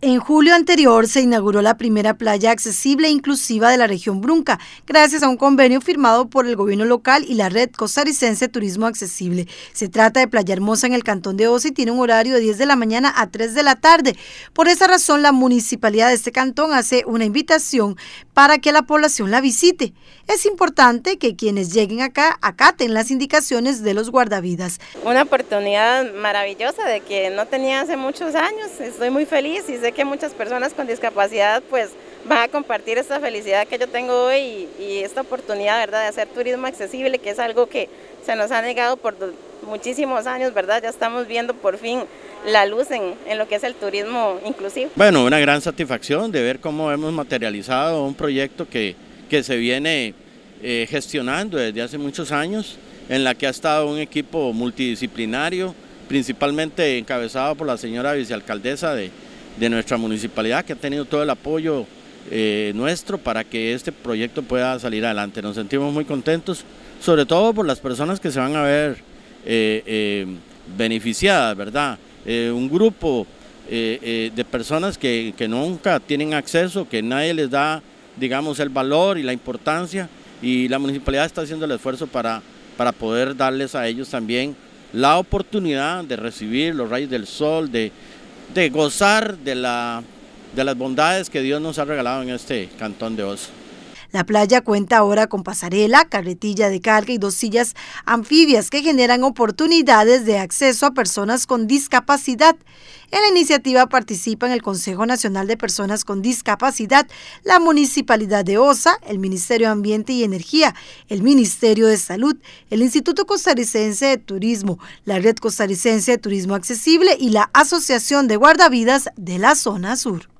En julio anterior se inauguró la primera playa accesible e inclusiva de la región Brunca, gracias a un convenio firmado por el gobierno local y la red costarricense Turismo Accesible. Se trata de Playa Hermosa en el cantón de Osa y tiene un horario de 10 de la mañana a 3 de la tarde. Por esa razón, la municipalidad de este cantón hace una invitación para que la población la visite. Es importante que quienes lleguen acá acaten las indicaciones de los guardavidas. Una oportunidad maravillosa de que no tenía hace muchos años. Estoy muy feliz y se que muchas personas con discapacidad pues van a compartir esta felicidad que yo tengo hoy y, esta oportunidad, ¿verdad?, de hacer turismo accesible, que es algo que se nos ha negado por muchísimos años, ¿verdad? Ya estamos viendo por fin la luz en, lo que es el turismo inclusivo. Bueno, una gran satisfacción de ver cómo hemos materializado un proyecto que, se viene eh, gestionando desde hace muchos años, en la que ha estado un equipo multidisciplinario, principalmente encabezado por la señora vicealcaldesa de, de nuestra municipalidad que ha tenido todo el apoyo eh, nuestro para que este proyecto pueda salir adelante. Nos sentimos muy contentos, sobre todo por las personas que se van a ver eh, eh, beneficiadas, ¿verdad? un grupo de personas que, que nunca tienen acceso, que nadie les da, digamos, el valor y la importancia y la municipalidad está haciendo el esfuerzo para, para poder darles a ellos también la oportunidad de recibir los rayos del sol, de, de gozar de, de las bondades que Dios nos ha regalado en este Cantón de Oso. La playa cuenta ahora con pasarela, carretilla de carga y dos sillas anfibias que generan oportunidades de acceso a personas con discapacidad. En la iniciativa participan el Consejo Nacional de Personas con Discapacidad, la Municipalidad de Osa, el Ministerio de Ambiente y Energía, el Ministerio de Salud, el Instituto Costarricense de Turismo, la Red Costarricense de Turismo Accesible y la Asociación de Guardavidas de la Zona Sur.